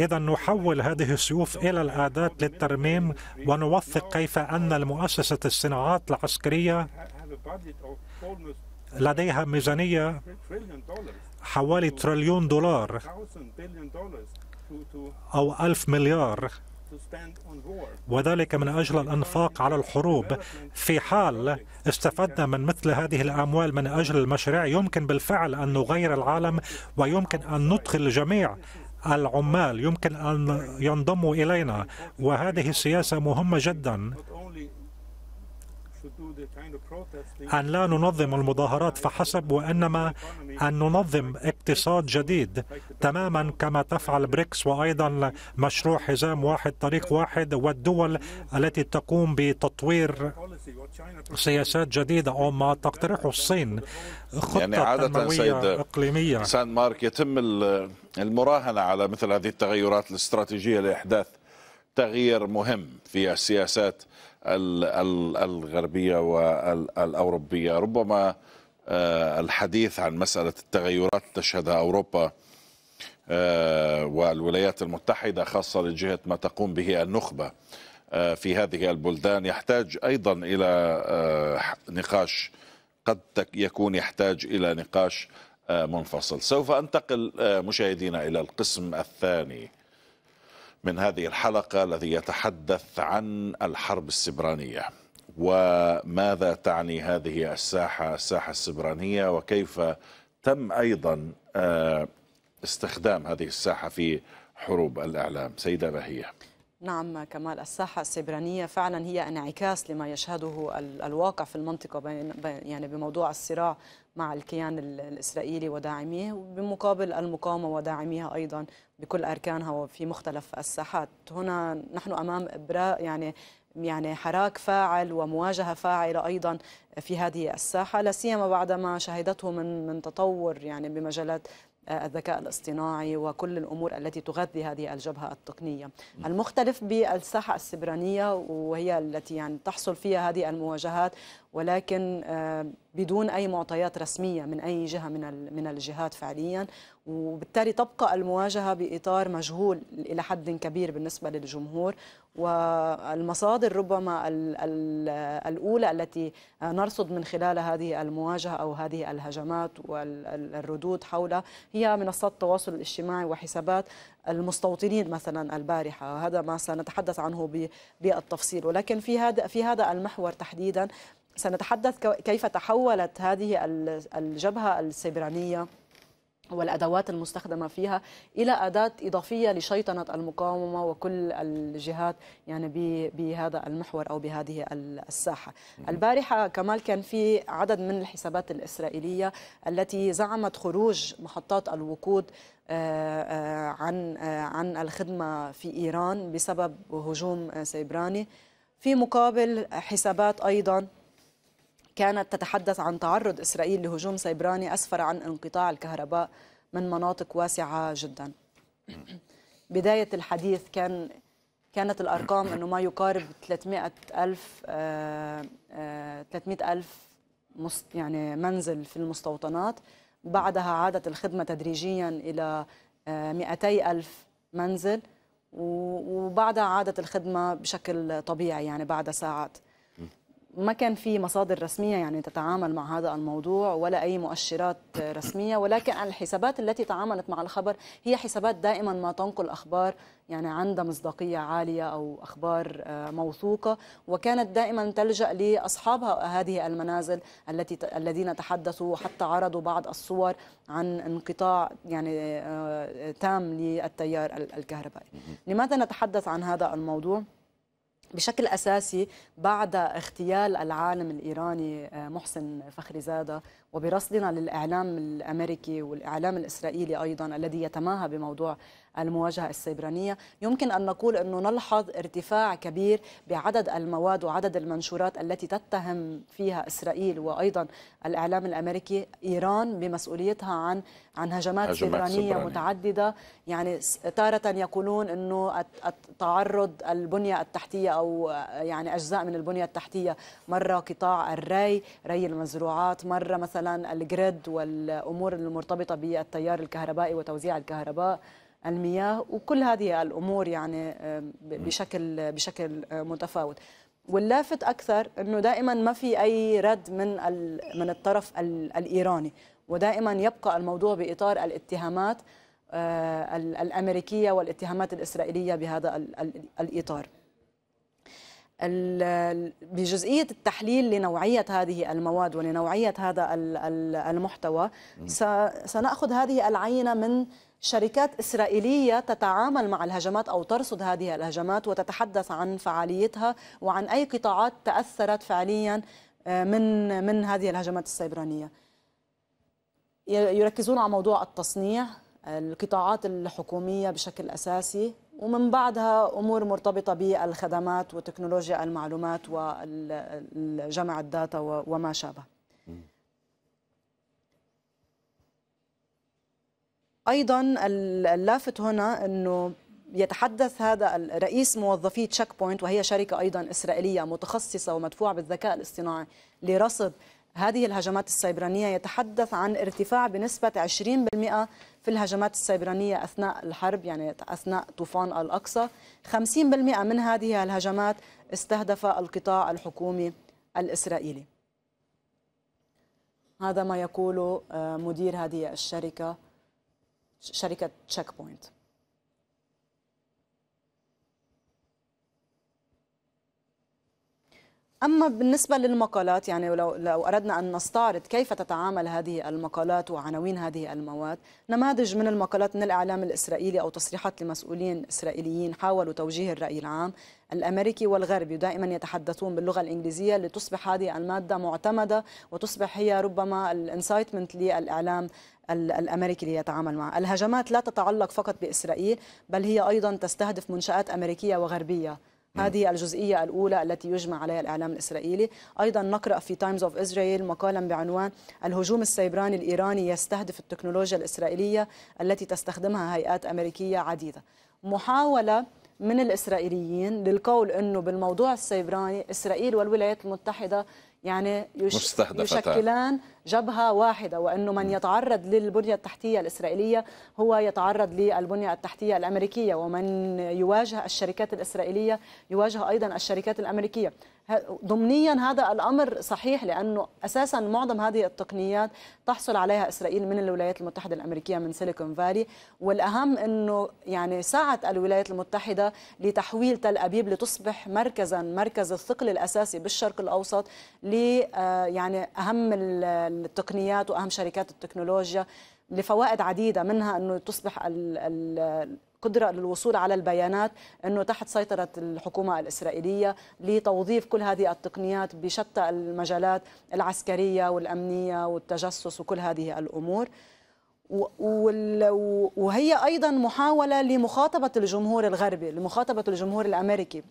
إذا نحول هذه السيوف إلى الأداة للترميم ونوثق كيف أن المؤسسة الصناعات العسكرية لديها ميزانية حوالي تريليون دولار أو ألف مليار وذلك من أجل الأنفاق على الحروب في حال استفدنا من مثل هذه الأموال من أجل المشاريع يمكن بالفعل أن نغير العالم ويمكن أن ندخل جميع العمال يمكن أن ينضموا إلينا وهذه السياسة مهمة جداً أن لا ننظم المظاهرات فحسب وإنما أن ننظم اقتصاد جديد تماما كما تفعل بريكس وأيضا مشروع حزام واحد طريق واحد والدول التي تقوم بتطوير سياسات جديدة أو ما تقترحه الصين خطة يعني عادة سيد إقليمية سان مارك يتم المراهنة على مثل هذه التغيرات الاستراتيجية لإحداث تغيير مهم في السياسات الغربية والأوروبية ربما آه، الحديث عن مسألة التغيرات تشهدها أوروبا آه، والولايات المتحدة خاصة لجهة ما تقوم به النخبة آه، في هذه البلدان يحتاج أيضا إلى نقاش قد يكون يحتاج إلى نقاش منفصل سوف أنتقل مشاهدينا إلى القسم الثاني من هذه الحلقة الذي يتحدث عن الحرب السبرانية وماذا تعني هذه الساحة الساحة السبرانية وكيف تم أيضا آه، استخدام هذه الساحة في حروب الإعلام سيدة بهية نعم كمال الساحة السبرانية فعلا هي انعكاس لما يشهده الواقع في المنطقة بين يعني بموضوع الصراع مع الكيان الإسرائيلي وداعميه بمقابل المقاومة وداعميها أيضا بكل أركانها وفي مختلف الساحات هنا نحن أمام إبراء يعني يعني حراك فاعل ومواجهه فاعله ايضا في هذه الساحه لا سيما بعد ما شهدته من من تطور يعني بمجالات آه، الذكاء الاصطناعي وكل الامور التي تغذي هذه الجبهه التقنيه. المختلف بالساحه السبرانيه وهي التي يعني تحصل فيها هذه المواجهات ولكن آه، بدون اي معطيات رسميه من اي جهه من من الجهات فعليا وبالتالي تبقى المواجهه باطار مجهول الى حد كبير بالنسبه للجمهور والمصادر ربما الاولى التي نرصد من خلال هذه المواجهه او هذه الهجمات والردود حولها هي منصات التواصل الاجتماعي وحسابات المستوطنين مثلا البارحه هذا ما سنتحدث عنه بالتفصيل ولكن في هذا في هذا المحور تحديدا سنتحدث كيف تحولت هذه الجبهة السيبرانية والأدوات المستخدمة فيها إلى أداة إضافية لشيطنة المقاومة وكل الجهات يعني بهذا المحور أو بهذه الساحة البارحة كمال كان في عدد من الحسابات الإسرائيلية التي زعمت خروج محطات الوقود آه، آه، عن آه، عن الخدمة في إيران بسبب هجوم سيبراني في مقابل حسابات أيضا كانت تتحدث عن تعرض إسرائيل لهجوم سيبراني أسفر عن انقطاع الكهرباء من مناطق واسعة جدا بداية الحديث كان كانت الأرقام أنه ما يقارب 300 ألف 300 آه، آه، ألف يعني منزل في المستوطنات بعدها عادت الخدمة تدريجيا إلى 200 آه، ألف منزل وبعدها عادت الخدمة بشكل طبيعي يعني بعد ساعات ما كان في مصادر رسمية يعني تتعامل مع هذا الموضوع ولا أي مؤشرات رسمية ولكن الحسابات التي تعاملت مع الخبر هي حسابات دائما ما تنقل أخبار يعني عندها مصداقية عالية أو أخبار آه، موثوقة وكانت دائما تلجأ لأصحاب هذه المنازل التي الذين تحدثوا حتى عرضوا بعض الصور عن انقطاع يعني آه، تام للتيار الكهربائي لماذا نتحدث عن هذا الموضوع؟ بشكل أساسي بعد اغتيال العالم الإيراني آه، محسن فخري زادة وبرصدنا للإعلام الأمريكي والإعلام الإسرائيلي أيضا الذي يتماهى بموضوع المواجهة السيبرانية يمكن أن نقول أنه نلحظ ارتفاع كبير بعدد المواد وعدد المنشورات التي تتهم فيها إسرائيل وأيضا الإعلام الأمريكي إيران بمسؤوليتها عن عن هجمات, سيبرانية متعددة يعني تارة يقولون أنه تعرض البنية التحتية أو يعني أجزاء من البنية التحتية مرة قطاع الري ري المزروعات مرة مثلا الجريد والأمور المرتبطة بالتيار الكهربائي وتوزيع الكهرباء المياه وكل هذه الامور يعني آه، بشكل بشكل آه، متفاوت واللافت اكثر انه دائما ما في اي رد من من الطرف الايراني ودائما يبقى الموضوع باطار الاتهامات آه، الامريكيه والاتهامات الاسرائيليه بهذا الاطار بجزئية التحليل لنوعية هذه المواد ولنوعية هذا المحتوى سنأخذ هذه العينة من شركات إسرائيلية تتعامل مع الهجمات أو ترصد هذه الهجمات وتتحدث عن فعاليتها وعن أي قطاعات تأثرت فعليا آه، من من هذه الهجمات السيبرانية يركزون على موضوع التصنيع القطاعات الحكومية بشكل أساسي ومن بعدها أمور مرتبطة بالخدمات وتكنولوجيا المعلومات وجمع الداتا وما شابه ايضا اللافت هنا انه يتحدث هذا رئيس موظفي تشيك بوينت وهي شركه ايضا اسرائيليه متخصصه ومدفوعه بالذكاء الاصطناعي لرصد هذه الهجمات السيبرانية يتحدث عن ارتفاع بنسبة 20% في الهجمات السيبرانية أثناء الحرب يعني أثناء طوفان الأقصى 50% من هذه الهجمات استهدف القطاع الحكومي الإسرائيلي هذا ما يقوله آه، مدير هذه الشركة شركه تشيك بوينت أما بالنسبة للمقالات يعني لو, لو أردنا أن نستعرض كيف تتعامل هذه المقالات وعناوين هذه المواد نماذج من المقالات من الإعلام الإسرائيلي أو تصريحات لمسؤولين إسرائيليين حاولوا توجيه الرأي العام الأمريكي والغربي دائما يتحدثون باللغة الإنجليزية لتصبح هذه المادة معتمدة وتصبح هي ربما الانسايتمنت للإعلام الامريكي ليتعامل معها، معه، الهجمات لا تتعلق فقط باسرائيل بل هي ايضا تستهدف منشات امريكيه وغربيه هذه الجزئية الأولى التي يجمع عليها الإعلام الإسرائيلي أيضا نقرأ في تايمز أوف إسرائيل مقالا بعنوان الهجوم السيبراني الإيراني يستهدف التكنولوجيا الإسرائيلية التي تستخدمها هيئات أمريكية عديدة محاولة من الإسرائيليين للقول أنه بالموضوع السيبراني إسرائيل والولايات المتحدة يعني يش... يشكلان جبهة واحدة وأنه من يتعرض للبنية التحتية الإسرائيلية هو يتعرض للبنية التحتية الأمريكية ومن يواجه الشركات الإسرائيلية يواجه أيضا الشركات الأمريكية ضمنيا هذا الامر صحيح لانه اساسا معظم هذه التقنيات تحصل عليها اسرائيل من الولايات المتحده الامريكيه من سيليكون فالي والاهم انه يعني سعت الولايات المتحده لتحويل تل ابيب لتصبح مركزا مركز الثقل الاساسي بالشرق الاوسط ل آه، يعني اهم التقنيات واهم شركات التكنولوجيا لفوائد عديده منها انه تصبح ال ال قدره للوصول على البيانات انه تحت سيطره الحكومه الاسرائيليه لتوظيف كل هذه التقنيات بشتى المجالات العسكريه والامنيه والتجسس وكل هذه الامور وهي ايضا محاوله لمخاطبه الجمهور الغربي لمخاطبه الجمهور الامريكي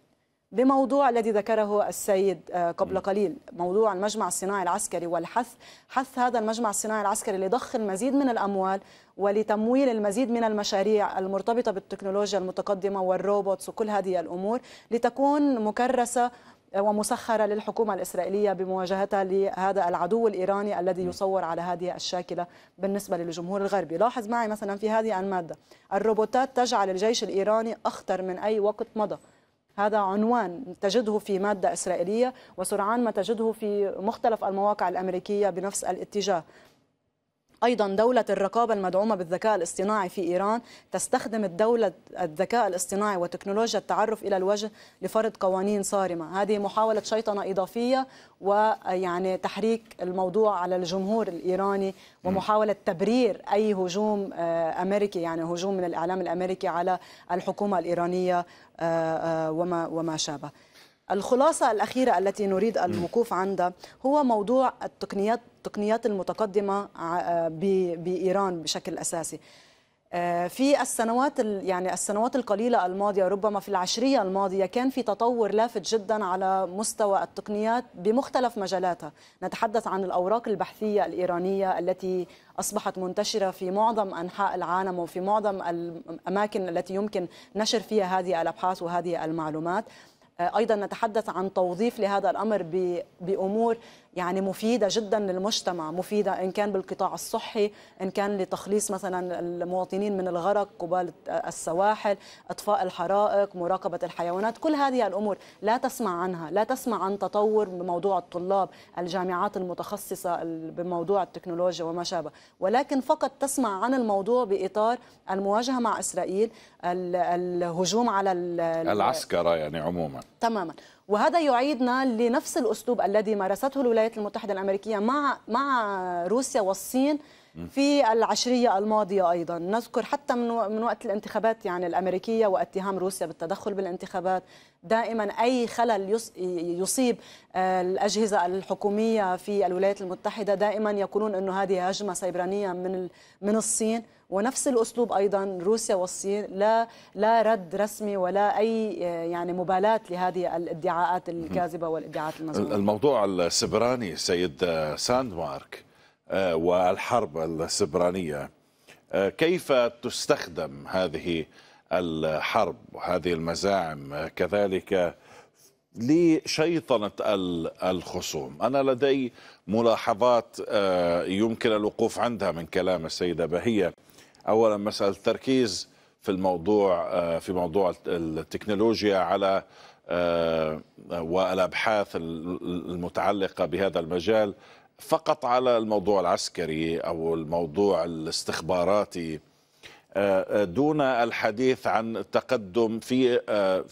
بموضوع الذي ذكره السيد آه، قبل قليل موضوع المجمع الصناعي العسكري والحث حث هذا المجمع الصناعي العسكري لضخ المزيد من الأموال ولتمويل المزيد من المشاريع المرتبطة بالتكنولوجيا المتقدمة والروبوتس وكل هذه الأمور لتكون مكرسة آه، ومسخرة للحكومة الإسرائيلية بمواجهتها لهذا العدو الإيراني الذي يصور على هذه الشاكلة بالنسبة للجمهور الغربي لاحظ معي مثلا في هذه المادة الروبوتات تجعل الجيش الإيراني أخطر من أي وقت مضى هذا عنوان تجده في مادة إسرائيلية وسرعان ما تجده في مختلف المواقع الأمريكية بنفس الاتجاه أيضا دولة الرقابة المدعومة بالذكاء الاصطناعي في إيران تستخدم الدولة الذكاء الاصطناعي وتكنولوجيا التعرف إلى الوجه لفرض قوانين صارمة هذه محاولة شيطنة إضافية ويعني تحريك الموضوع على الجمهور الإيراني ومحاولة تبرير أي هجوم آه، أمريكي يعني هجوم من الإعلام الأمريكي على الحكومة الإيرانية آه، آه، وما وما شابه الخلاصة الأخيرة التي نريد الوقوف عندها هو موضوع التقنيات التقنيات المتقدمة بإيران بشكل أساسي آه، في السنوات يعني السنوات القليلة الماضية ربما في العشرية الماضية كان في تطور لافت جدا على مستوى التقنيات بمختلف مجالاتها نتحدث عن الأوراق البحثية الإيرانية التي أصبحت منتشرة في معظم أنحاء العالم وفي معظم الأماكن التي يمكن نشر فيها هذه الأبحاث وهذه المعلومات آه، ايضا نتحدث عن توظيف لهذا الامر بامور يعني مفيدة جدا للمجتمع مفيدة إن كان بالقطاع الصحي إن كان لتخليص مثلا المواطنين من الغرق قبال السواحل إطفاء الحرائق مراقبة الحيوانات كل هذه الأمور لا تسمع عنها لا تسمع عن تطور بموضوع الطلاب الجامعات المتخصصة بموضوع التكنولوجيا وما شابه ولكن فقط تسمع عن الموضوع بإطار المواجهة مع إسرائيل الهجوم على العسكرة يعني عموما تماما وهذا يعيدنا لنفس الاسلوب الذي مارسته الولايات المتحده الامريكيه مع مع روسيا والصين في العشرية الماضية أيضا نذكر حتى من وقت الانتخابات يعني الأمريكية واتهام روسيا بالتدخل بالانتخابات دائما أي خلل يصيب آه، الأجهزة الحكومية في الولايات المتحدة دائما يقولون أنه هذه هجمة سيبرانية من من الصين ونفس الاسلوب ايضا روسيا والصين لا لا رد رسمي ولا اي آه، يعني مبالاه لهذه الادعاءات الكاذبه والادعاءات المزمومه الموضوع السبراني سيد آه، ساندمارك آه، والحرب السبرانية آه، كيف تستخدم هذه الحرب وهذه المزاعم آه، كذلك لشيطنة الخصوم أنا لدي ملاحظات يمكن الوقوف عندها من كلام السيدة بهية أولا مسألة التركيز في الموضوع في موضوع التكنولوجيا على والابحاث المتعلقه بهذا المجال فقط على الموضوع العسكري او الموضوع الاستخباراتي آه، آه، دون الحديث عن التقدم في آه،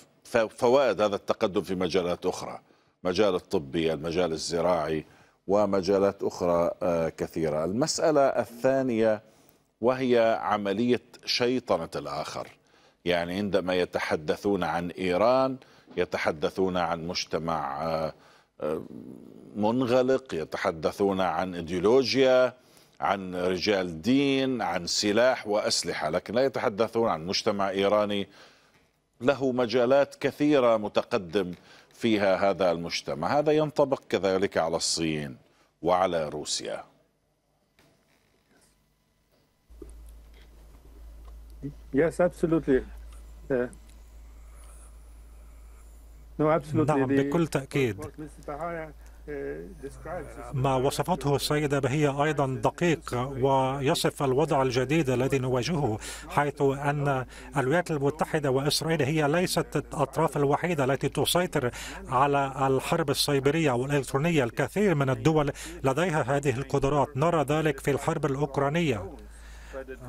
فوائد هذا التقدم في مجالات اخرى مجال الطبي المجال الزراعي ومجالات اخرى كثيره المساله الثانيه وهي عمليه شيطنه الاخر يعني عندما يتحدثون عن ايران يتحدثون عن مجتمع منغلق يتحدثون عن ايديولوجيا عن رجال دين عن سلاح واسلحه لكن لا يتحدثون عن مجتمع ايراني له مجالات كثيره متقدم فيها هذا المجتمع هذا ينطبق كذلك على الصين وعلى روسيا Yes, absolutely. Uh, no, absolutely. نعم بكل تأكيد ما وصفته السيدة بهي أيضا دقيق ويصف الوضع الجديد الذي نواجهه حيث أن الولايات المتحدة وإسرائيل هي ليست الأطراف الوحيدة التي تسيطر على الحرب السيبرية والإلكترونية الكثير من الدول لديها هذه القدرات نرى ذلك في الحرب الأوكرانية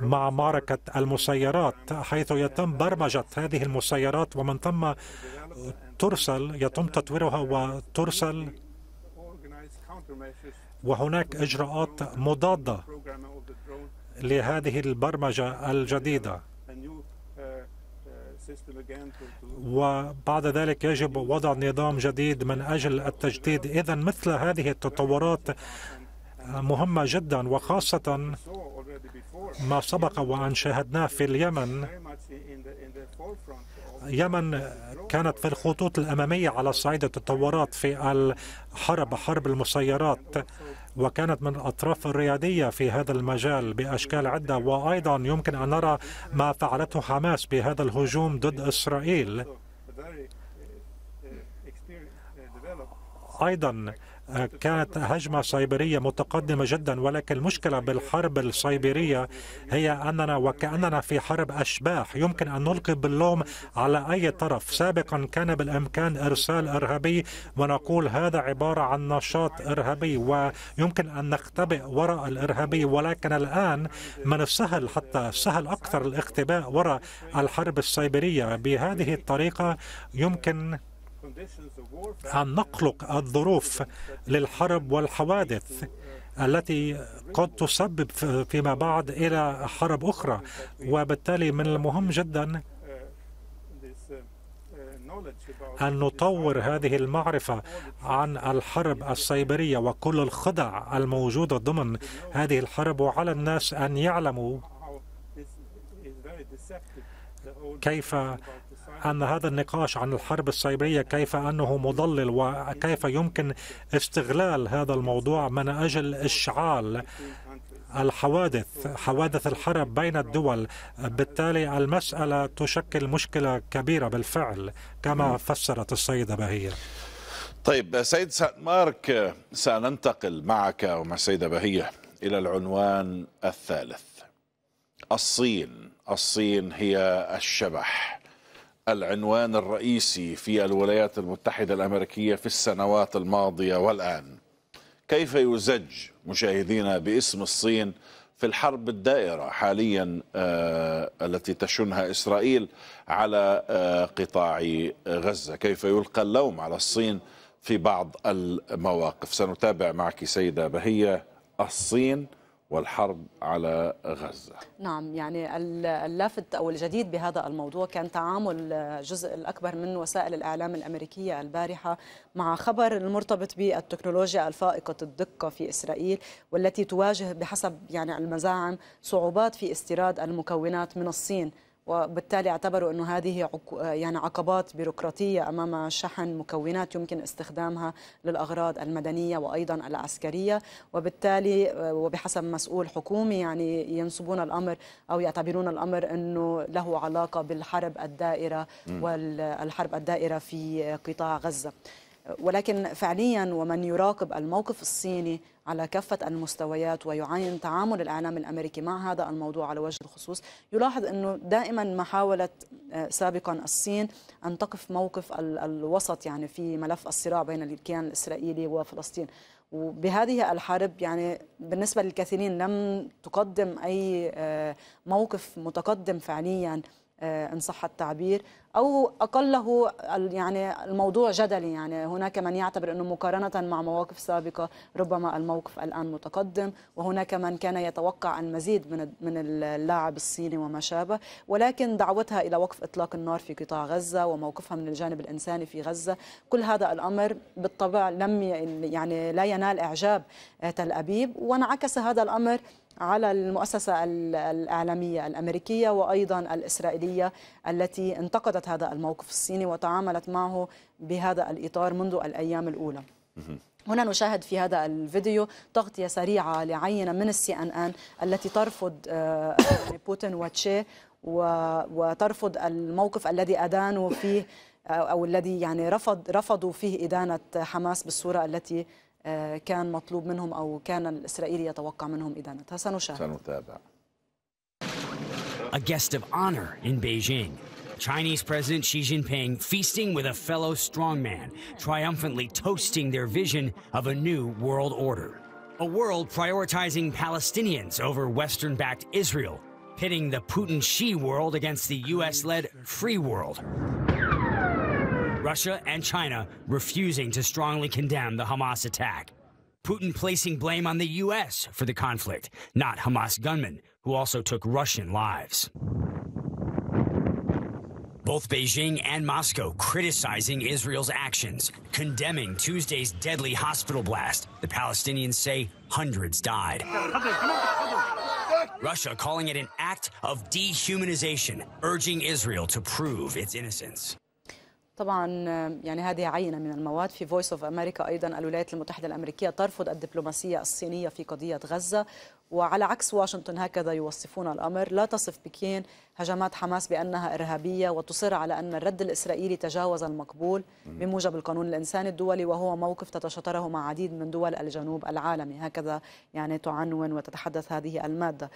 مع معركة المسيرات حيث يتم برمجة هذه المسيرات ومن ثم ترسل يتم تطويرها وترسل وهناك إجراءات مضادة لهذه البرمجة الجديدة وبعد ذلك يجب وضع نظام جديد من أجل التجديد إذا مثل هذه التطورات مهمة جدا وخاصة ما سبق وأن شاهدناه في اليمن اليمن كانت في الخطوط الأمامية على صعيد التطورات في الحرب حرب المسيرات وكانت من الأطراف الريادية في هذا المجال بأشكال عدة وأيضا يمكن أن نرى ما فعلته حماس بهذا الهجوم ضد إسرائيل أيضا كانت هجمة سيبرية متقدمة جدا ولكن المشكلة بالحرب السيبرية هي أننا وكأننا في حرب أشباح يمكن أن نلقي باللوم على أي طرف سابقا كان بالإمكان إرسال إرهابي ونقول هذا عبارة عن نشاط إرهابي ويمكن أن نختبئ وراء الإرهابي ولكن الآن من السهل حتى سهل أكثر الاختباء وراء الحرب السيبرية بهذه الطريقة يمكن أن نخلق الظروف للحرب والحوادث التي قد تسبب فيما بعد إلى حرب أخرى وبالتالي من المهم جدا أن نطور هذه المعرفة عن الحرب السيبرية وكل الخدع الموجودة ضمن هذه الحرب وعلى الناس أن يعلموا كيف أن هذا النقاش عن الحرب السيبرية كيف أنه مضلل وكيف يمكن استغلال هذا الموضوع من أجل إشعال الحوادث حوادث الحرب بين الدول بالتالي المسألة تشكل مشكلة كبيرة بالفعل كما نعم. فسرت السيدة بهية طيب سيد مارك سننتقل معك ومع السيدة بهية إلى العنوان الثالث الصين الصين هي الشبح العنوان الرئيسي في الولايات المتحدة الأمريكية في السنوات الماضية والآن كيف يزج مشاهدينا باسم الصين في الحرب الدائرة حاليا آه، التي تشنها إسرائيل على آه، قطاع غزة كيف يلقى اللوم على الصين في بعض المواقف سنتابع معك سيدة بهية الصين والحرب على غزة نعم يعني اللافت أو الجديد بهذا الموضوع كان تعامل الجزء الأكبر من وسائل الإعلام الأمريكية البارحة مع خبر المرتبط بالتكنولوجيا الفائقة الدقة في إسرائيل والتي تواجه بحسب يعني المزاعم صعوبات في استيراد المكونات من الصين وبالتالي اعتبروا انه هذه يعني عقبات بيروقراطيه امام شحن مكونات يمكن استخدامها للاغراض المدنيه وايضا العسكريه وبالتالي وبحسب مسؤول حكومي يعني ينسبون الامر او يعتبرون الامر انه له علاقه بالحرب الدائره والحرب الدائره في قطاع غزه ولكن فعليا ومن يراقب الموقف الصيني على كافة المستويات ويعاين تعامل الإعلام الأمريكي مع هذا الموضوع على وجه الخصوص يلاحظ أنه دائما ما حاولت آه، سابقا الصين أن تقف موقف الوسط يعني في ملف الصراع بين الكيان الإسرائيلي وفلسطين وبهذه الحرب يعني بالنسبة للكثيرين لم تقدم أي آه، موقف متقدم فعليا آه، إن صح التعبير او اقله يعني الموضوع جدلي يعني هناك من يعتبر انه مقارنه مع مواقف سابقه ربما الموقف الان متقدم وهناك من كان يتوقع المزيد من من اللاعب الصيني وما شابه ولكن دعوتها الى وقف اطلاق النار في قطاع غزه وموقفها من الجانب الانساني في غزه كل هذا الامر بالطبع لم يعني لا ينال اعجاب تل ابيب وانعكس هذا الامر على المؤسسة الإعلامية الأمريكية وأيضا الإسرائيلية التي انتقدت هذا الموقف الصيني وتعاملت معه بهذا الإطار منذ الأيام الأولى هنا نشاهد في هذا الفيديو تغطية سريعة لعينة من السي ان ان التي ترفض آه، آه، بوتين وتشي وترفض الموقف الذي أدانوا فيه آه، أو الذي يعني رفض رفضوا فيه إدانة حماس بالصورة التي كان مطلوب منهم أو كان الإسرائيلي يتوقع منهم إدانتها سنشاهد سنتابع A guest of honor in Beijing. Chinese President Xi Jinping feasting with a fellow strongman, triumphantly toasting their vision of a new world order. A world prioritizing Palestinians over Western backed Israel, pitting the Putin Xi world against the U.S. led free world. Russia and China refusing to strongly condemn the Hamas attack. Putin placing blame on the U.S. for the conflict, not Hamas gunmen, who also took Russian lives. Both Beijing and Moscow criticizing Israel's actions, condemning Tuesday's deadly hospital blast. The Palestinians say hundreds died. Russia calling it an act of dehumanization, urging Israel to prove its innocence. طبعا يعني هذه عينه من المواد في فويس اوف امريكا ايضا الولايات المتحده الامريكيه ترفض الدبلوماسيه الصينيه في قضيه غزه وعلى عكس واشنطن هكذا يوصفون الامر لا تصف بكين هجمات حماس بانها ارهابيه وتصر على ان الرد الاسرائيلي تجاوز المقبول بموجب القانون الانساني الدولي وهو موقف تتشاطره مع عديد من دول الجنوب العالمي هكذا يعني تعنون وتتحدث هذه الماده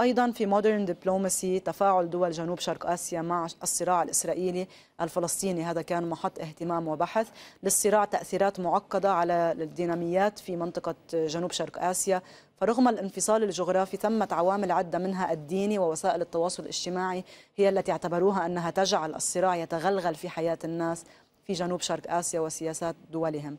أيضا في مودرن دبلوماسي تفاعل دول جنوب شرق آسيا مع الصراع الإسرائيلي الفلسطيني هذا كان محط اهتمام وبحث للصراع تأثيرات معقدة على الديناميات في منطقة جنوب شرق آسيا فرغم الانفصال الجغرافي ثمت عوامل عدة منها الديني ووسائل التواصل الاجتماعي هي التي اعتبروها أنها تجعل الصراع يتغلغل في حياة الناس في جنوب شرق آسيا وسياسات دولهم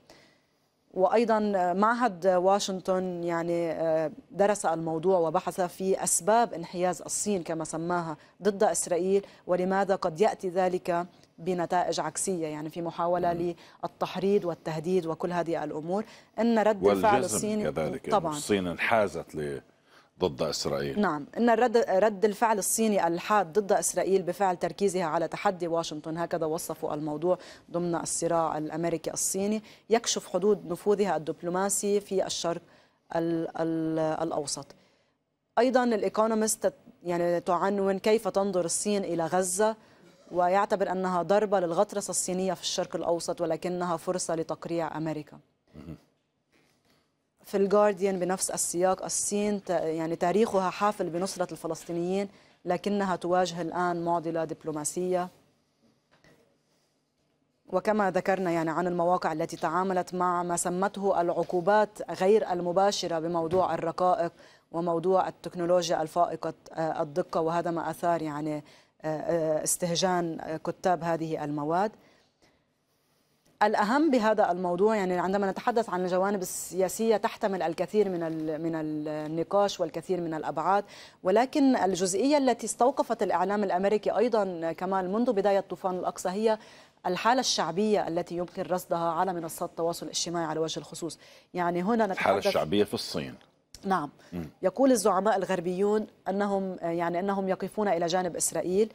وايضا معهد واشنطن يعني آه، درس الموضوع وبحث في اسباب انحياز الصين كما سماها ضد اسرائيل ولماذا قد ياتي ذلك بنتائج عكسيه يعني في محاوله للتحريض والتهديد وكل هذه الامور ان رد فعل الصين كذلك طبعا الصين انحازت ل ضد إسرائيل نعم إن رد, رد الفعل الصيني الحاد ضد إسرائيل بفعل تركيزها على تحدي واشنطن هكذا وصفوا الموضوع ضمن الصراع الأمريكي الصيني يكشف حدود نفوذها الدبلوماسي في الشرق الـ الـ الأوسط أيضا الإيكونومست يعني تعنون كيف تنظر الصين إلى غزة ويعتبر أنها ضربة للغطرسة الصينية في الشرق الأوسط ولكنها فرصة لتقريع أمريكا في الجارديان بنفس السياق الصين يعني تاريخها حافل بنصرة الفلسطينيين لكنها تواجه الآن معضلة دبلوماسية وكما ذكرنا يعني عن المواقع التي تعاملت مع ما سمته العقوبات غير المباشرة بموضوع الرقائق وموضوع التكنولوجيا الفائقة آه، الدقة وهذا ما أثار يعني آه، آه، استهجان كتاب هذه المواد الأهم بهذا الموضوع يعني عندما نتحدث عن الجوانب السياسية تحتمل الكثير من من النقاش والكثير من الأبعاد ولكن الجزئية التي استوقفت الإعلام الأمريكي أيضا كمان منذ بداية طوفان الأقصى هي الحالة الشعبية التي يمكن رصدها على منصات التواصل الاجتماعي على وجه الخصوص يعني هنا نتحدث الحالة الشعبية في الصين نعم يقول الزعماء الغربيون أنهم يعني أنهم يقفون إلى جانب إسرائيل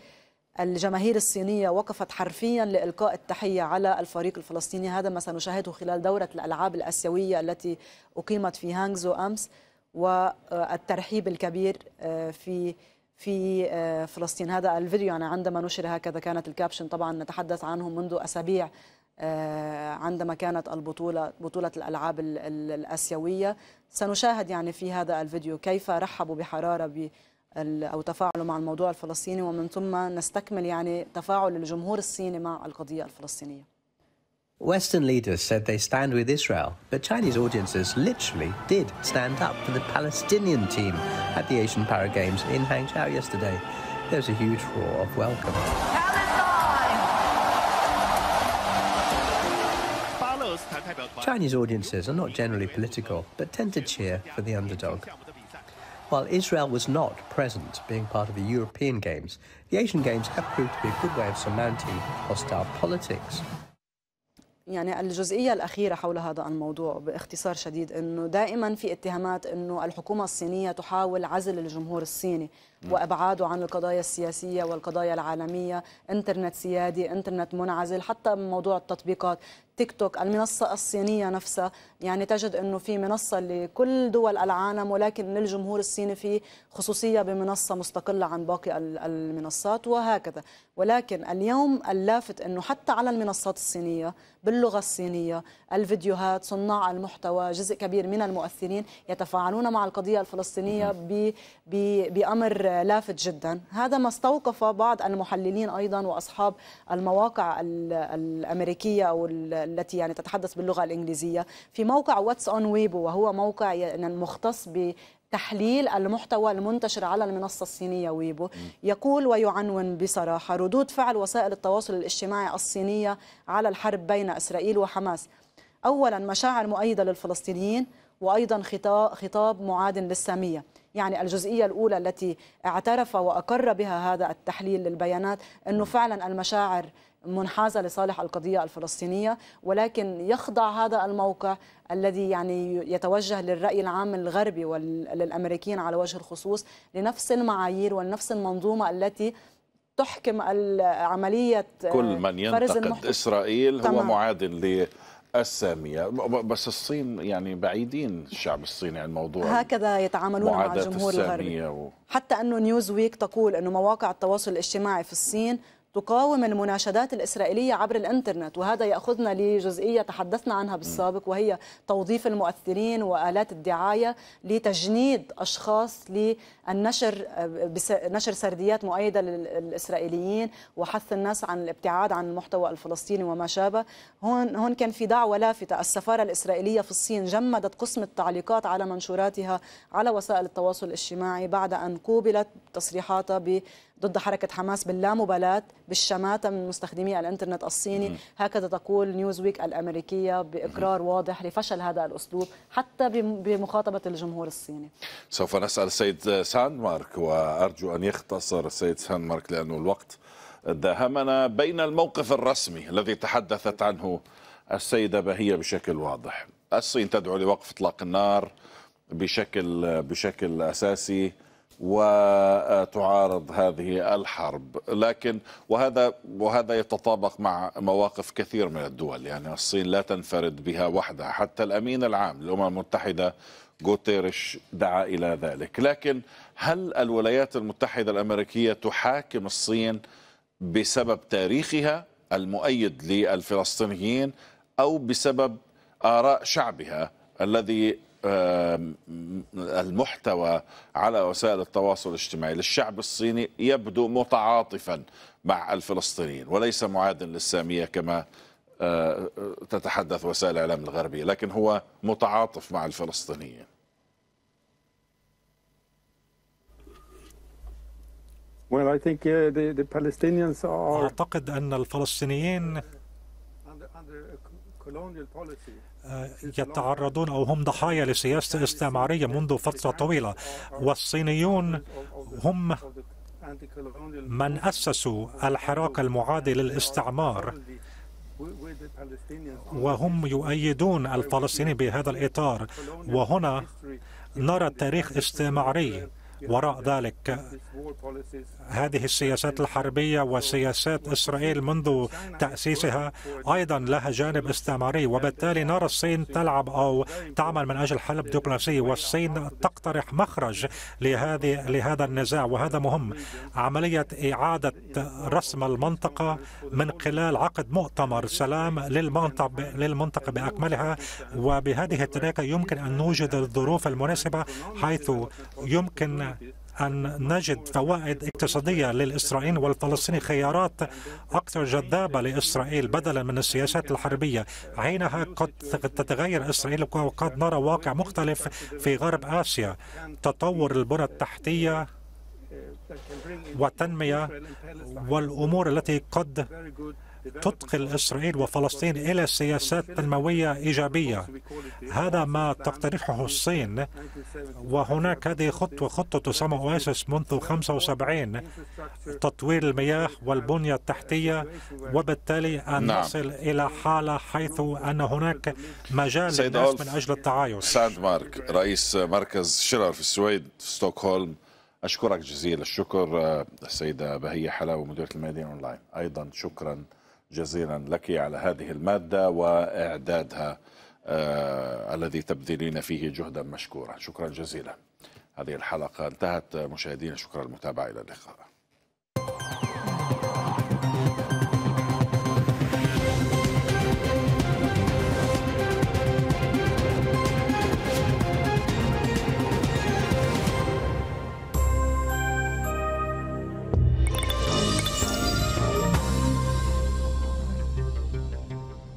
الجماهير الصينية وقفت حرفيا لإلقاء التحية على الفريق الفلسطيني هذا ما سنشاهده خلال دورة الألعاب الآسيوية التي أقيمت في هانغزو أمس والترحيب الكبير آه، في في آه، فلسطين هذا الفيديو أنا عندما نشر هكذا كانت الكابشن طبعا نتحدث عنه منذ أسابيع آه، عندما كانت البطولة بطولة الألعاب الآسيوية سنشاهد يعني في هذا الفيديو كيف رحبوا بحرارة او تفاعله مع الموضوع الفلسطيني ومن ثم نستكمل يعني تفاعل الجمهور الصيني مع القضيه الفلسطينيه. Western leaders said they stand with Israel, but Chinese audiences literally did stand up for the Palestinian team at the Asian Para Games in Hangzhou yesterday. There was a huge roar of welcome. Chinese audiences are not generally political, but tend to cheer for the underdog. While Israel was not present, being part of the European Games, the Asian Games have proved to be a good way of surmounting hostile politics. يعني الجزئية الأخيرة حول هذا الموضوع باختصار شديد أنه دائما في اتهامات أنه الحكومة الصينية تحاول عزل الجمهور الصيني وابعاده عن القضايا السياسيه والقضايا العالميه، انترنت سيادي، انترنت منعزل، حتى موضوع التطبيقات، تيك توك، المنصه الصينيه نفسها، يعني تجد انه في منصه لكل دول العالم ولكن للجمهور الصيني في خصوصيه بمنصه مستقله عن باقي المنصات وهكذا، ولكن اليوم اللافت انه حتى على المنصات الصينيه باللغه الصينيه، الفيديوهات، صناع المحتوى، جزء كبير من المؤثرين يتفاعلون مع القضيه الفلسطينيه بامر لافت جدا هذا ما استوقف بعض المحللين أيضا وأصحاب المواقع الأمريكية أو التي يعني تتحدث باللغة الإنجليزية في موقع واتس أون ويبو وهو موقع يعني مختص ب تحليل المحتوى المنتشر على المنصة الصينية ويبو يقول ويعنون بصراحة ردود فعل وسائل التواصل الاجتماعي الصينية على الحرب بين إسرائيل وحماس أولا مشاعر مؤيدة للفلسطينيين وأيضا خطاب معاد للسامية يعني الجزئية الأولى التي اعترف وأقر بها هذا التحليل للبيانات أنه فعلا المشاعر منحازة لصالح القضية الفلسطينية ولكن يخضع هذا الموقع الذي يعني يتوجه للرأي العام الغربي وللأمريكيين على وجه الخصوص لنفس المعايير ولنفس المنظومة التي تحكم عملية كل من ينتقد إسرائيل هو معاد السامية بس الصين يعني بعيدين الشعب الصيني عن موضوع هكذا يتعاملون مع الجمهور الغربي و... حتى أنه نيوز ويك تقول أنه مواقع التواصل الاجتماعي في الصين تقاوم المناشدات الإسرائيلية عبر الإنترنت وهذا يأخذنا لجزئية تحدثنا عنها بالسابق وهي توظيف المؤثرين وآلات الدعاية لتجنيد أشخاص للنشر نشر سرديات مؤيدة للإسرائيليين وحث الناس عن الابتعاد عن المحتوى الفلسطيني وما شابه هون, هون كان في دعوة لافتة السفارة الإسرائيلية في الصين جمدت قسم التعليقات على منشوراتها على وسائل التواصل الاجتماعي بعد أن قوبلت تصريحاتها ضد حركة حماس باللامبالاة بالشماتة من مستخدمي الانترنت الصيني هكذا تقول نيوزويك الأمريكية بإقرار واضح لفشل هذا الأسلوب حتى بمخاطبة الجمهور الصيني سوف نسأل السيد سان مارك وأرجو أن يختصر السيد سان مارك لأنه الوقت داهمنا بين الموقف الرسمي الذي تحدثت عنه السيدة بهية بشكل واضح الصين تدعو لوقف اطلاق النار بشكل بشكل اساسي وتعارض هذه الحرب لكن وهذا وهذا يتطابق مع مواقف كثير من الدول يعني الصين لا تنفرد بها وحدها حتى الامين العام للامم المتحده غوتيريش دعا الى ذلك لكن هل الولايات المتحده الامريكيه تحاكم الصين بسبب تاريخها المؤيد للفلسطينيين او بسبب اراء شعبها الذي آه، المحتوى على وسائل التواصل الاجتماعي للشعب الصيني يبدو متعاطفا مع الفلسطينيين وليس معادا للساميه كما آه، تتحدث وسائل الاعلام الغربيه لكن هو متعاطف مع الفلسطينيين uh, أعتقد أن الفلسطينيين يتعرضون أو هم ضحايا لسياسة استعمارية منذ فترة طويلة والصينيون هم من أسسوا الحراك المعادي للاستعمار وهم يؤيدون الفلسطينيين بهذا الإطار وهنا نرى تاريخ استعماري وراء ذلك هذه السياسات الحربية وسياسات إسرائيل منذ تأسيسها أيضا لها جانب استعماري وبالتالي نرى الصين تلعب أو تعمل من أجل حلب دبلوماسي والصين تقترح مخرج لهذه لهذا النزاع وهذا مهم عملية إعادة رسم المنطقة من خلال عقد مؤتمر سلام للمنطقة بأكملها وبهذه الطريقة يمكن أن نوجد الظروف المناسبة حيث يمكن أن نجد فوائد اقتصادية للإسرائيليين والفلسطينيين خيارات أكثر جذابة لإسرائيل بدلا من السياسات الحربية حينها قد تتغير إسرائيل وقد نرى واقع مختلف في غرب آسيا تطور البنى التحتية والتنمية والأمور التي قد تتقل إسرائيل وفلسطين إلى سياسات تنموية إيجابية هذا ما تقترحه الصين وهناك هذه خطوة خطة تسمى أواسس منذ 75 تطوير المياه والبنية التحتية وبالتالي أن نعم. نصل إلى حالة حيث أن هناك مجال للناس من أجل التعايش ساند مارك رئيس مركز شرر في السويد في ستوكهولم أشكرك جزيل الشكر السيدة آه، بهية حلاوة مديرة الميادين أونلاين أيضا شكرا جزيلا لك على هذه المادة وإعدادها آه الذي تبذلين فيه جهدا مشكورا شكرا جزيلا هذه الحلقة انتهت مشاهدينا شكرا للمتابعة إلى اللقاء